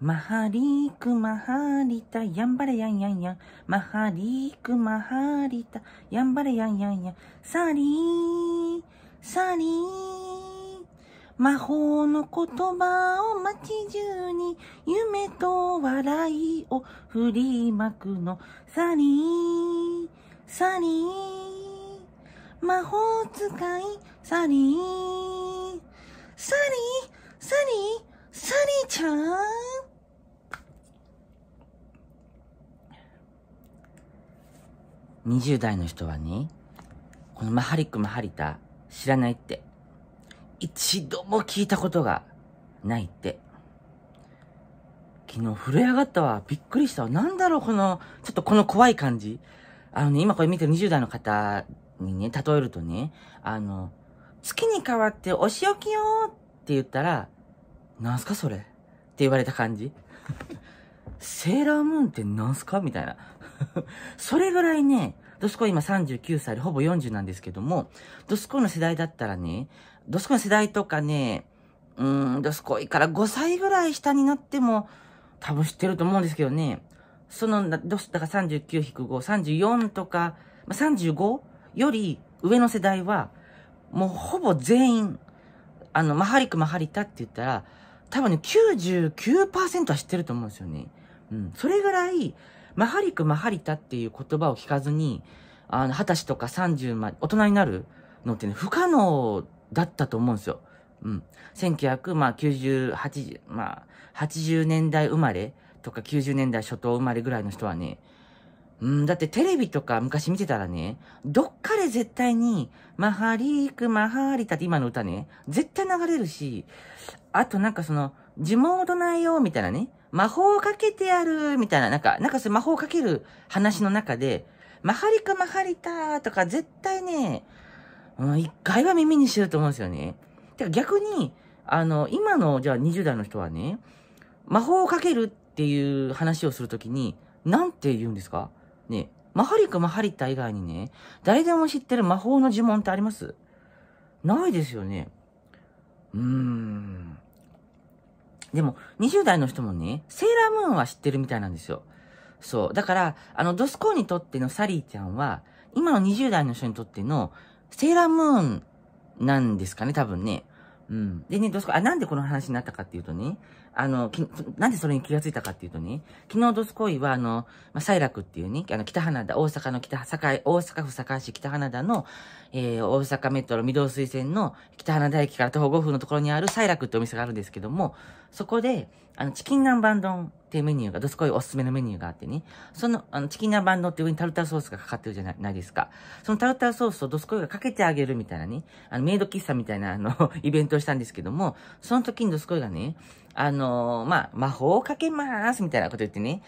マハリークマハリタ、やんばれやんやんやン。マハリークマハリタ、やんばれやんやんやン。サリー、サリー。魔法の言葉を街中に夢と笑いを振りまくの。サリー、サリー。魔法使い、サリー。サリー、サリー、サリーちゃん。20代の人はね、このマハリック・マハリタ知らないって。一度も聞いたことがないって。昨日震え上がったわ。びっくりしたわ。なんだろう、この、ちょっとこの怖い感じ。あのね、今これ見てる20代の方にね、例えるとね、あの、月に変わってお仕置きよーって言ったら、なんすかそれって言われた感じ。セーラームーンってなんすかみたいな。それぐらいね、ドスコ今39歳でほぼ40なんですけども、ドスコの世代だったらね、ドスコの世代とかね、うーん、ドスコイから5歳ぐらい下になっても、多分知ってると思うんですけどね。その、ドス、だから39-5、34とか、ま35より上の世代は、もうほぼ全員、あの、マハリクマハリタって言ったら、多分ね、99%は知ってると思うんですよね。うん。それぐらい、マハリク、マハリタっていう言葉を聞かずに、あの、二十歳とか30ま大人になるのってね、不可能だったと思うんですよ。うん。1990、8まあ、80年代生まれとか90年代初頭生まれぐらいの人はね、うん、だってテレビとか昔見てたらね、どっかで絶対に、マハリーク、マハリタって今の歌ね、絶対流れるし、あとなんかその、呪文を唱えようみたいなね、魔法をかけてやる、みたいな、なんか、なんかそう魔法をかける話の中で、マハリカマハリターとか絶対ね、うん、一回は耳にしてると思うんですよね。てか逆に、あの、今の、じゃあ20代の人はね、魔法をかけるっていう話をするときに、なんて言うんですかね、マハリカマハリタ以外にね、誰でも知ってる魔法の呪文ってありますないですよね。うーん。でも、20代の人もね、セーラームーンは知ってるみたいなんですよ。そう。だから、あの、ドスコーにとってのサリーちゃんは、今の20代の人にとっての、セーラームーンなんですかね、多分ね。うん。でね、ドスコー、あ、なんでこの話になったかっていうとね、あの、き、なんでそれに気がついたかっていうとね、昨日ドスコイは、あの、まあ、サイラクっていうね、あの、北花田、大阪の北、堺、大阪府堺市北花田の、えー、大阪メトロ御堂水線の北花田駅から徒歩5分のところにあるサイラクってお店があるんですけども、そこで、あの、チキン南蛮丼っていうメニューが、どすこいおすすめのメニューがあってね、その、あの、チキン南蛮丼って上にタルタルソースがかかってるじゃないないですか。そのタルタルソースをどすこいがかけてあげるみたいなね、あの、メイド喫茶みたいな、あの イベントをしたんですけども、その時にどすこいがね、あのー、まあ、魔法をかけますみたいなこと言ってね、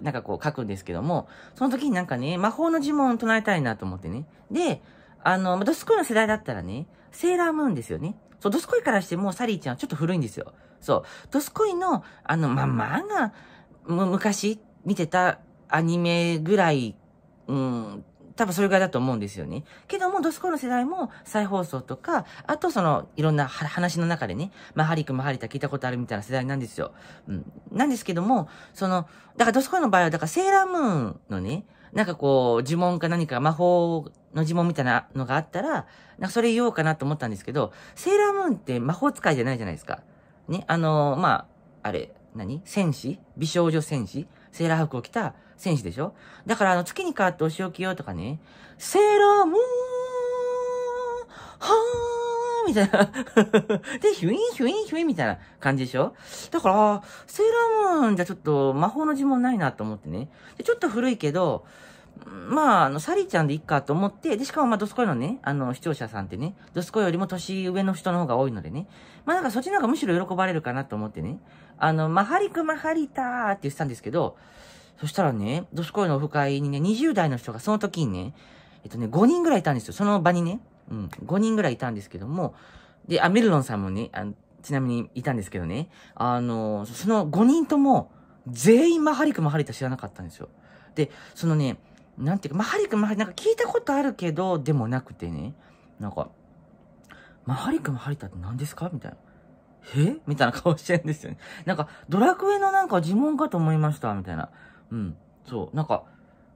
なんかこう書くんですけども、その時になんかね、魔法の呪文を唱えたいなと思ってね。で、あの、ドスコイの世代だったらね、セーラームーンですよね。そう、ドスコイからしてもサリーちゃんはちょっと古いんですよ。そう、ドスコイの、あの、まあ、まあが、昔見てたアニメぐらい、うん、多分それぐらいだと思うんですよね。けども、ドスコの世代も再放送とか、あとその、いろんな話の中でね、まあ、ハリクもハリタ聞いたことあるみたいな世代なんですよ。うん。なんですけども、その、だからドスコの場合は、だからセーラームーンのね、なんかこう、呪文か何か魔法の呪文みたいなのがあったら、なんかそれ言おうかなと思ったんですけど、セーラームーンって魔法使いじゃないじゃないですか。ね、あのー、まあ、あれ、何戦士美少女戦士セーラー服を着た戦士でしょだからあの月に変わってお仕置きよとかね、セーラームーンはーみたいな。で、ヒュインヒュインヒュインみたいな感じでしょだから、セーラームーンじゃちょっと魔法の呪文ないなと思ってね。で、ちょっと古いけど、まあ、あの、サリーちゃんでいっかと思って、で、しかもまあ、ドスコイのね、あの、視聴者さんってね、ドスコイよりも年上の人の方が多いのでね、まあなんかそっちの方がむしろ喜ばれるかなと思ってね、あの、マハリクマハリターって言ってたんですけど、そしたらね、ドスコイのオフ会にね、20代の人がその時にね、えっとね、5人ぐらいいたんですよ。その場にね、うん、5人ぐらいいたんですけども、で、あ、メルロンさんもね、あちなみにいたんですけどね、あの、その5人とも、全員マハリクマハリタ知らなかったんですよ。で、そのね、なんていうか、まあ、ハリ君も、なんか聞いたことあるけど、でもなくてね、なんか、まハリ君もハリタって何ですかみたいな。えみたいな顔してるんですよね。なんか、ドラクエのなんか呪文かと思いました、みたいな。うん。そう。なんか、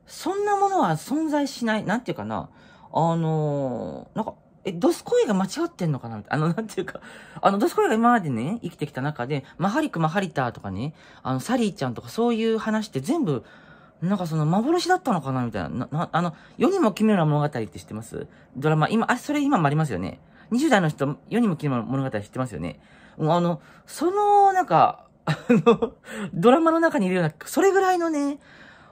そんなものは存在しない。なんていうかな。あのー、なんか、え、ドスコイが間違ってんのかなみたいな。あの、なんていうか、あの、ドスコイが今までね、生きてきた中で、マハリク、マハリターとかね、あの、サリーちゃんとかそういう話って全部、なんかその幻だったのかなみたいな。な、あの、世にも奇妙な物語って知ってますドラマ、今、あ、それ今もありますよね。20代の人、世にも奇妙な物語知ってますよね。うん、あの、その、なんか、あの、ドラマの中にいるような、それぐらいのね、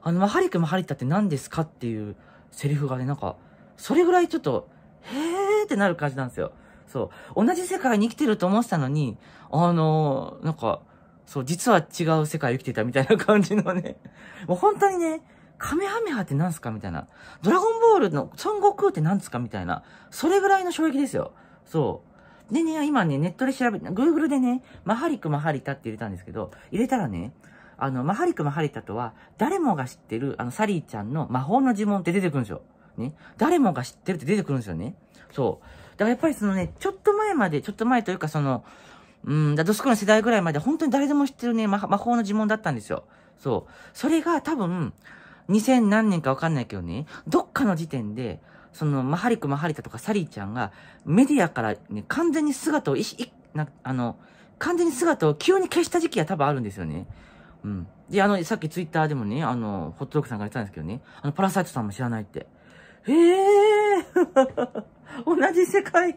あの、マハリクマハリタって何ですかっていうセリフがね、なんか、それぐらいちょっと、へーってなる感じなんですよ。そう。同じ世界に生きてると思ってたのに、あの、なんか、そう、実は違う世界を生きてたみたいな感じのね もう本当にね、カメハメハって何すかみたいな。ドラゴンボールの孫悟空って何すかみたいな。それぐらいの衝撃ですよ。そう。でね、今ね、ネットで調べ、Google でね、マハリクマハリタって入れたんですけど、入れたらね、あの、マハリクマハリタとは、誰もが知ってる、あの、サリーちゃんの魔法の呪文って出てくるんですよ。ね。誰もが知ってるって出てくるんですよね。そう。だからやっぱりそのね、ちょっと前まで、ちょっと前というかその、うん、だドスコの世代ぐらいまで本当に誰でも知ってるね、魔法の呪文だったんですよ。そう。それが多分、2000何年かわかんないけどね、どっかの時点で、その、マハリク・マハリタとかサリーちゃんが、メディアからね、完全に姿をいし、い、な、あの、完全に姿を急に消した時期が多分あるんですよね。うん。で、あの、さっきツイッターでもね、あの、ホットドッグさんが言ってたんですけどね、あの、パラサイトさんも知らないって。ええー 同じ世界に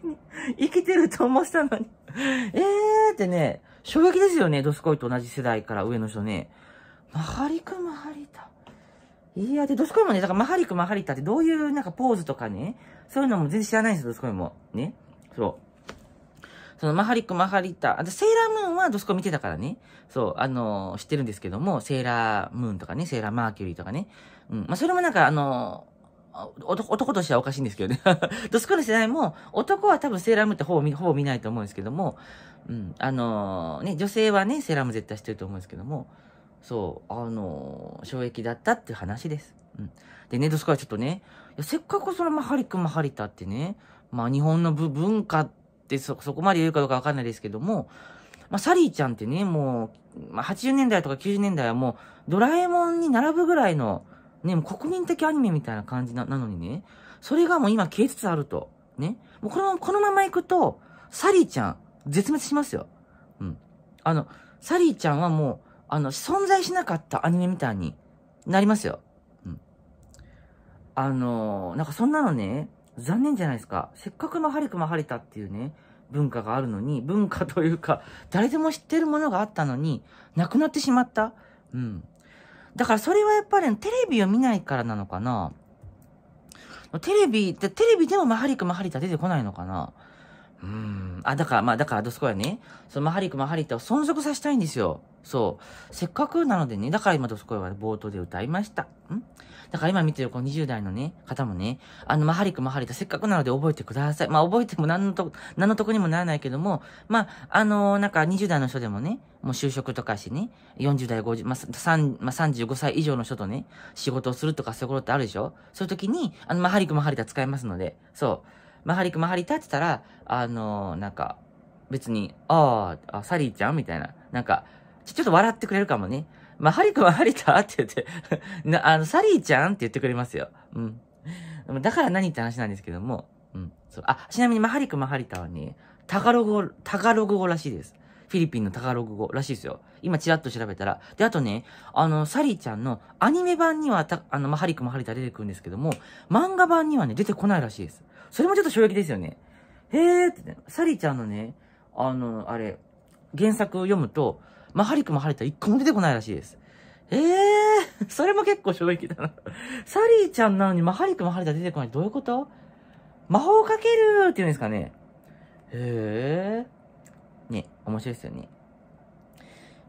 生きてると思ったのにえーってね、衝撃ですよね。ドスコイと同じ世代から上の人ね。マハリクマハリタ。いや、で、ドスコイもね、だからマハリクマハリタってどういうなんかポーズとかね、そういうのも全然知らないんですよ、ドスコイも。ね。そう。そのマハリクマハリタ。あと、セーラームーンはドスコイ見てたからね。そう、あのー、知ってるんですけども、セーラームーンとかね、セーラーマーキュリーとかね。うん。まあ、それもなんかあのー男としてはおかしいんですけどねドスコの世代も、男は多分セーラームってほぼほぼ見ないと思うんですけども、うん、あのー、ね、女性はね、セーラーム絶対してると思うんですけども、そう、あのー、衝撃だったっていう話です。うん。でね、ドスコはちょっとね、せっかくそのマハリ君マハリタってね、まあ日本の文化ってそ、そこまで言うかどうかわかんないですけども、まあサリーちゃんってね、もう、まあ80年代とか90年代はもう、ドラえもんに並ぶぐらいの、ね、もう国民的アニメみたいな感じなのにね、それがもう今消えつつあると。ね。もうこのまま、このまま行くと、サリーちゃん、絶滅しますよ。うん。あの、サリーちゃんはもう、あの、存在しなかったアニメみたいになりますよ。うん。あのー、なんかそんなのね、残念じゃないですか。せっかくマハリクマハリタっていうね、文化があるのに、文化というか、誰でも知ってるものがあったのに、なくなってしまった。うん。だからそれはやっぱり、ね、テレビを見ないからなのかなテレビ、テレビでもマハリクマハリタ出てこないのかなうん。あ、だから、まあ、だから、どすこやね、そのマハリクマハリタを存続させたいんですよ。そう。せっかくなのでね、だから今どすこやは冒頭で歌いました。んだから今見てるこの20代のね、方もね、あの、マハリクマハリタ、せっかくなので覚えてください。まあ、覚えても何のと、何の得にもならないけども、まあ、あのー、なんか20代の人でもね、もう就職とかしね、40代、50、まあ、3、まあ、35歳以上の人とね、仕事をするとかそういうことってあるでしょそういう時に、あの、マハリクマハリタ、使いますので、そう。マハリク、マハリタって言ったら、あのー、なんか、別に、ああ、サリーちゃんみたいな。なんか、ちょっと笑ってくれるかもね。マハリク、マハリタって言って な、あの、サリーちゃんって言ってくれますよ。うん。だから何って話なんですけども。うん。そう。あ、ちなみにマハリク、マハリタはね、タガログ語、タガログ語らしいです。フィリピンのタガログ語らしいですよ。今ちらっと調べたら。で、あとね、あの、サリーちゃんのアニメ版にはた、あの、マハリクマハリタ出てくるんですけども、漫画版にはね、出てこないらしいです。それもちょっと衝撃ですよね。へえーってね、サリーちゃんのね、あの、あれ、原作を読むと、マハリクもハリた。一個も出てこないらしいです。ええー、それも結構衝撃だな。サリーちゃんなのにマハリクもハリタ出てこない。どういうこと魔法かけるって言うんですかね。へえ。ね、面白いですよね。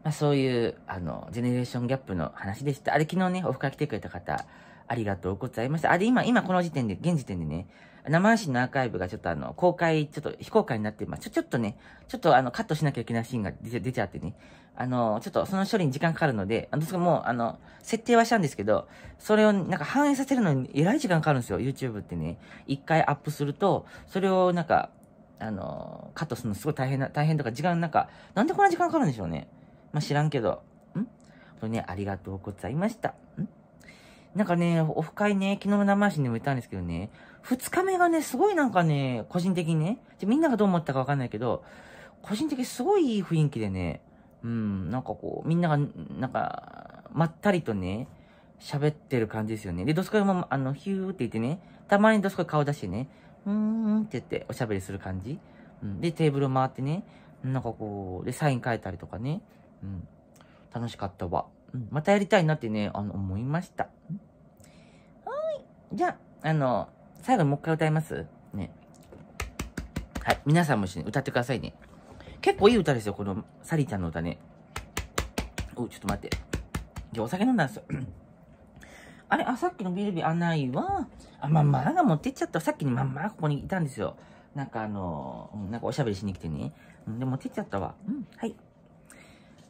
まあそういう、あの、ジェネレーションギャップの話でした。あれ昨日ね、オフ会来てくれた方、ありがとうございました。あれ今、今この時点で、現時点でね、生配信のアーカイブがちょっとあの、公開、ちょっと非公開になってます。ちょ、ちょっとね、ちょっとあの、カットしなきゃいけないシーンが出ちゃってね。あの、ちょっとその処理に時間かかるので、あの、もう、あの、設定はしたんですけど、それをなんか反映させるのにえらい時間かかるんですよ、YouTube ってね。一回アップすると、それをなんか、あの、カットするのすごい大変な、大変とか時間なんか、なんでこんな時間かかるんでしょうね。まあ、知らんけど。んこれね、ありがとうございました。んなんかね、オフ会ね、昨日の生信でも言ったんですけどね、二日目がね、すごいなんかね、個人的にね、みんながどう思ったかわかんないけど、個人的にすごいいい雰囲気でね、うん、なんかこう、みんなが、なんか、まったりとね、喋ってる感じですよね。で、ドスコイも、あの、ヒューって言ってね、たまにドスコイ顔出してね、うーんって言っておしゃべりする感じ。うん、で、テーブル回ってね、なんかこう、で、サイン書いたりとかね、うん、楽しかったわ。うん、またやりたいなってね、あの、思いました。はい。じゃあ、あの、最後にもう一回歌いますね。はい。皆さんも一緒に歌ってくださいね。結構いい歌ですよ、このサリーちゃんの歌ね。お、ちょっと待って。で、お酒飲んだんですよ。あれあ、さっきのビルビー、あ、ないわ。あ、まんまが持ってっちゃった。さっきにまんまここにいたんですよ。なんかあのー、なんかおしゃべりしに来てね。うん、で、持ってっちゃったわ。うん、はい。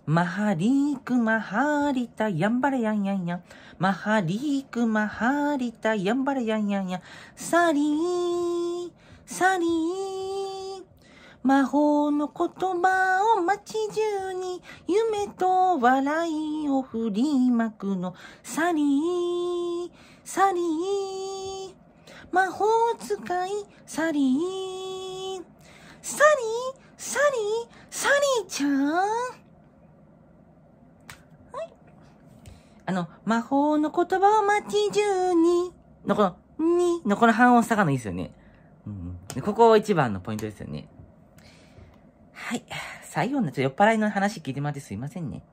マハリークマハリタヤンバレヤンヤンヤン。マハリークマハリタヤンバレヤンヤンヤン。サリー、サリー。魔法の言葉を街中に夢と笑いを振りまくの。サリー、サリー。魔法使い、サリー。サリー、サリー、サリーちゃん。あの、魔法の言葉を待ち中に、のこの、に、のこの半音下がのいいですよね。うん、ここ一番のポイントですよね。はい。最後の、ちょっと酔っ払いの話聞いてもらってすいませんね。